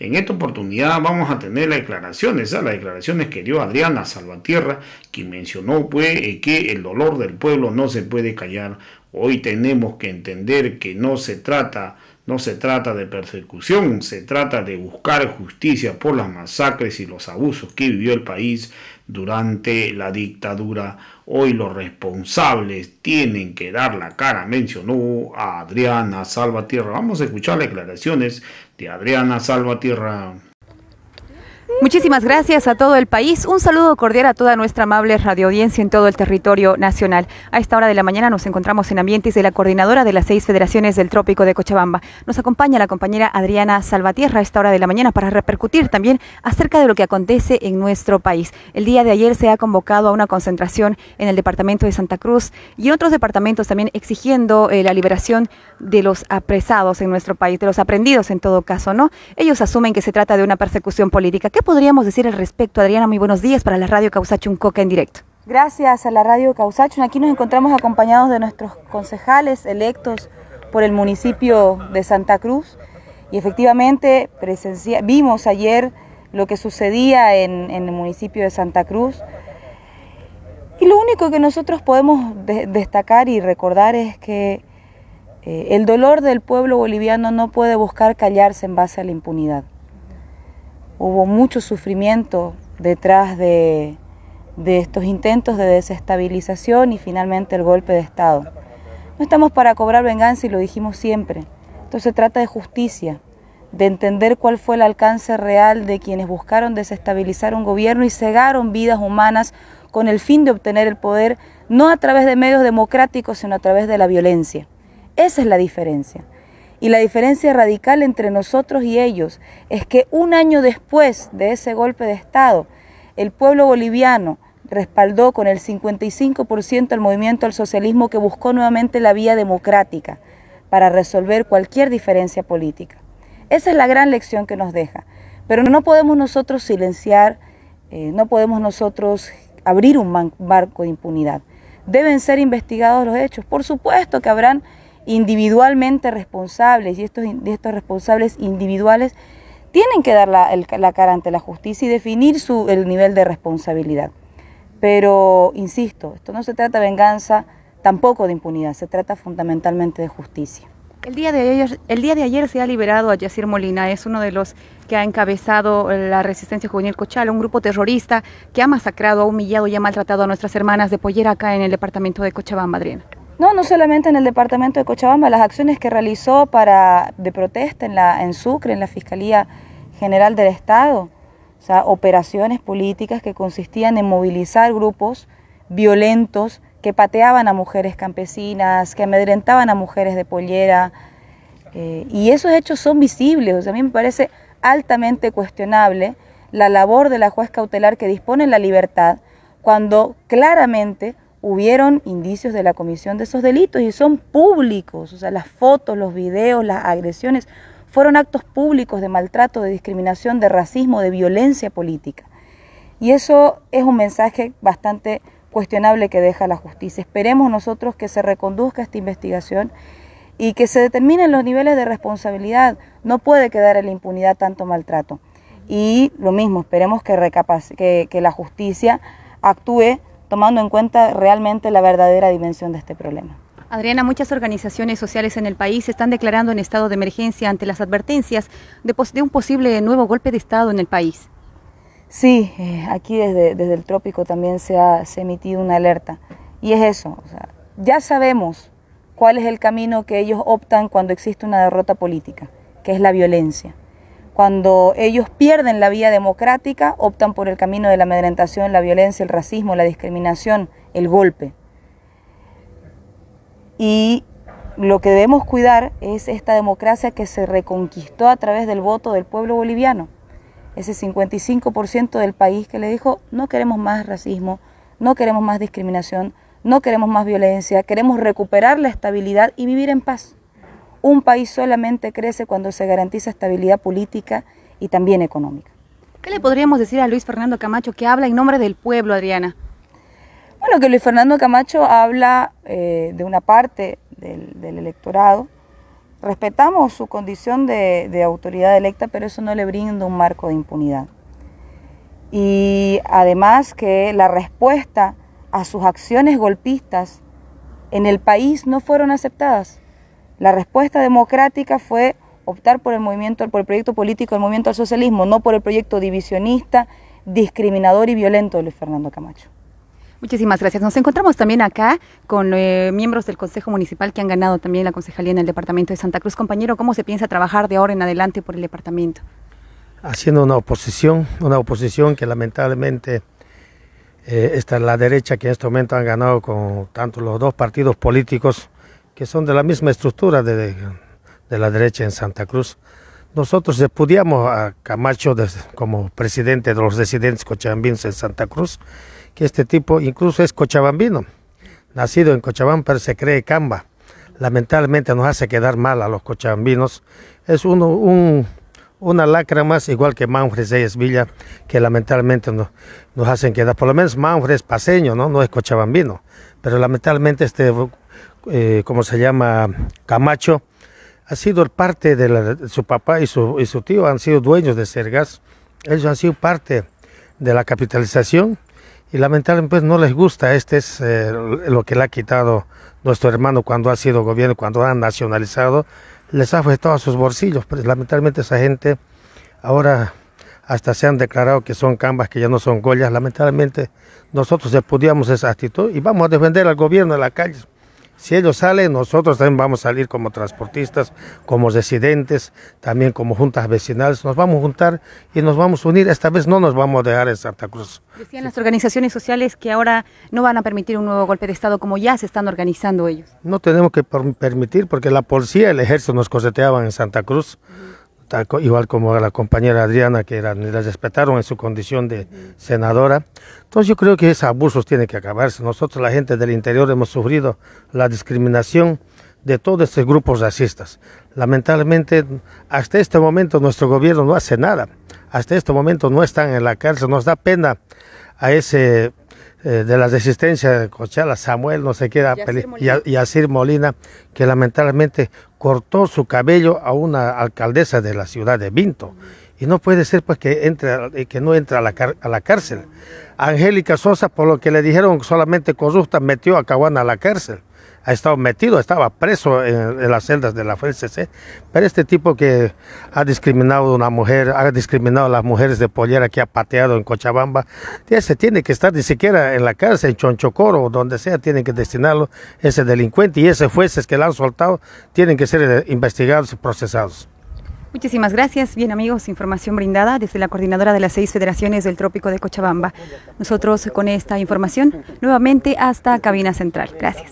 En esta oportunidad vamos a tener las declaraciones, ¿ah? las declaraciones que dio Adriana Salvatierra, quien mencionó pues, eh, que el dolor del pueblo no se puede callar. Hoy tenemos que entender que no se trata no se trata de persecución, se trata de buscar justicia por las masacres y los abusos que vivió el país durante la dictadura. Hoy los responsables tienen que dar la cara, mencionó a Adriana Salvatierra. Vamos a escuchar las declaraciones de Adriana Salvatierra. Muchísimas gracias a todo el país. Un saludo cordial a toda nuestra amable radioaudiencia en todo el territorio nacional. A esta hora de la mañana nos encontramos en ambientes de la coordinadora de las seis federaciones del Trópico de Cochabamba. Nos acompaña la compañera Adriana Salvatierra a esta hora de la mañana para repercutir también acerca de lo que acontece en nuestro país. El día de ayer se ha convocado a una concentración en el departamento de Santa Cruz y en otros departamentos también exigiendo eh, la liberación de los apresados en nuestro país, de los aprendidos en todo caso, ¿no? Ellos asumen que se trata de una persecución política. ¿Qué podríamos decir al respecto, Adriana? Muy buenos días para la radio Causachun Coca en directo. Gracias a la radio Causachun. Aquí nos encontramos acompañados de nuestros concejales electos por el municipio de Santa Cruz. Y efectivamente vimos ayer lo que sucedía en, el municipio de Santa Cruz. Y lo único que nosotros podemos destacar y recordar es que eh, el dolor del pueblo boliviano no puede buscar callarse en base a la impunidad hubo mucho sufrimiento detrás de, estos intentos de desestabilización y finalmente el golpe de Estado. No estamos para cobrar venganza y lo dijimos siempre. Esto se trata de justicia, de entender cuál fue el alcance real de quienes buscaron desestabilizar un gobierno y cegaron vidas humanas con el fin de obtener el poder, no a través de medios democráticos, sino a través de la violencia. Esa es la diferencia. Y la diferencia radical entre nosotros y ellos es que un año después de ese golpe de Estado, el pueblo boliviano respaldó con el 55% el movimiento al socialismo que buscó nuevamente la vía democrática para resolver cualquier diferencia política. Esa es la gran lección que nos deja. Pero no podemos nosotros silenciar, eh, no podemos nosotros abrir un marco de impunidad. Deben ser investigados los hechos. Por supuesto que habrán individualmente responsables y estos, estos responsables individuales tienen que dar la, cara ante la justicia y definir su, el nivel de responsabilidad. Pero, insisto, esto no se trata de venganza, tampoco de impunidad, se trata fundamentalmente de justicia. El día, de ayer, el día de ayer se ha liberado a Yacir Molina, es uno de los que ha encabezado la resistencia juvenil Cochala, un grupo terrorista que ha masacrado, ha humillado y ha maltratado a nuestras hermanas de Pollera acá en el departamento de Cochabamba, Adriana. No, no solamente en el departamento de Cochabamba, las acciones que realizó para, de protesta en, la, en Sucre, en la Fiscalía General del Estado, o sea, operaciones políticas que consistían en movilizar grupos violentos que pateaban a mujeres campesinas, que amedrentaban a mujeres de pollera, eh, y esos hechos son visibles, o sea, a mí me parece altamente cuestionable la labor de la juez cautelar que dispone la libertad, cuando claramente hubieron indicios de la comisión de esos delitos y son públicos, o sea, las fotos, los videos, las agresiones, fueron actos públicos de maltrato, de discriminación, de racismo, de violencia política. Y eso es un mensaje bastante cuestionable que deja la justicia. Esperemos nosotros que se reconduzca esta investigación y que se determinen los niveles de responsabilidad. No puede quedar en la impunidad tanto maltrato. Y lo mismo, esperemos que, que la justicia actúe tomando en cuenta realmente la verdadera dimensión de este problema. Adriana, muchas organizaciones sociales en el país están declarando en estado de emergencia ante las advertencias de, un posible nuevo golpe de Estado en el país. Sí, eh, aquí desde, el trópico también se ha emitido una alerta. Y es eso, ya sabemos cuál es el camino que ellos optan cuando existe una derrota política, que es la violencia. Cuando ellos pierden la vía democrática, optan por el camino de la amedrentación, la violencia, el racismo, la discriminación, el golpe. Y lo que debemos cuidar es esta democracia que se reconquistó a través del voto del pueblo boliviano. Ese 55% del país que le dijo, no queremos más racismo, no queremos más discriminación, no queremos más violencia, queremos recuperar la estabilidad y vivir en paz. Un país solamente crece cuando se garantiza estabilidad política y también económica. ¿Qué le podríamos decir a Luis Fernando Camacho que habla en nombre del pueblo, Adriana? Bueno, que Luis Fernando Camacho habla eh, de una parte del, electorado. Respetamos su condición de autoridad electa, pero eso no le brinda un marco de impunidad. Y además que la respuesta a sus acciones golpistas en el país no fueron aceptadas. La respuesta democrática fue optar por el movimiento, por el proyecto político del movimiento al socialismo, no por el proyecto divisionista, discriminador y violento de Luis Fernando Camacho. Muchísimas gracias. Nos encontramos también acá con eh, miembros del Consejo Municipal que han ganado también la concejalía en el Departamento de Santa Cruz. Compañero, ¿cómo se piensa trabajar de ahora en adelante por el departamento? Haciendo una oposición, una oposición que lamentablemente eh, está en la derecha que en este momento han ganado con tanto los dos partidos políticos que son de la misma estructura de, la derecha en Santa Cruz. Nosotros repudiamos a Camacho como presidente de los residentes cochabambinos en Santa Cruz, que este tipo incluso es cochabambino, nacido en Cochabamba, pero se cree camba. Lamentablemente nos hace quedar mal a los cochabambinos. Es uno, un, una lacra más, igual que Manfred Reyes Villa, que lamentablemente nos hacen quedar. Por lo menos Manfred es paseño, ¿no? no es cochabambino. Pero lamentablemente este eh, como se llama, Camacho, ha sido parte de, su papá y su, tío, han sido dueños de Sergas, ellos han sido parte de la capitalización y lamentablemente pues, no les gusta, este es eh, lo que le ha quitado nuestro hermano cuando ha sido gobierno, cuando han nacionalizado, les ha afectado a sus bolsillos, lamentablemente esa gente ahora hasta se han declarado que son cambas, que ya no son goyas. Lamentablemente nosotros repudiamos esa actitud y vamos a defender al gobierno en la calle. Si ellos salen, nosotros también vamos a salir como transportistas, como residentes, también como juntas vecinales. Nos vamos a juntar y nos vamos a unir. Esta vez no nos vamos a dejar en Santa Cruz. Decían las organizaciones sociales que ahora no van a permitir un nuevo golpe de Estado como ya se están organizando ellos. No tenemos que permitir porque la policía y el ejército nos coseteaban en Santa Cruz igual como a la compañera Adriana, que la, respetaron en su condición de senadora. Entonces yo creo que esos abusos tienen que acabarse. Nosotros, la gente del interior, hemos sufrido la discriminación de todos estos grupos racistas. Lamentablemente, hasta este momento nuestro gobierno no hace nada. Hasta este momento no están en la cárcel. Nos da pena a ese eh, de la resistencia de Cochala, Samuel, no sé qué, era, y Asir Molina, que lamentablemente cortó su cabello a una alcaldesa de la ciudad de Vinto. Y no puede ser pues que, entre, eh, que no entre a la, a la cárcel. Angélica Sosa, por lo que le dijeron solamente corrupta, metió a Caguana a la cárcel ha estado metido, estaba preso en, las celdas de la FCC, pero este tipo que ha discriminado a una mujer, ha discriminado a las mujeres de pollera que ha pateado en Cochabamba, ese tiene que estar ni siquiera en la cárcel, en Chonchocoro o donde sea, tienen que destinarlo ese delincuente y esos jueces que la han soltado tienen que ser eh, investigados y procesados. Muchísimas gracias. Bien amigos, información brindada desde la coordinadora de las seis federaciones del Trópico de Cochabamba. Nosotros con esta información nuevamente hasta Cabina Central. Gracias.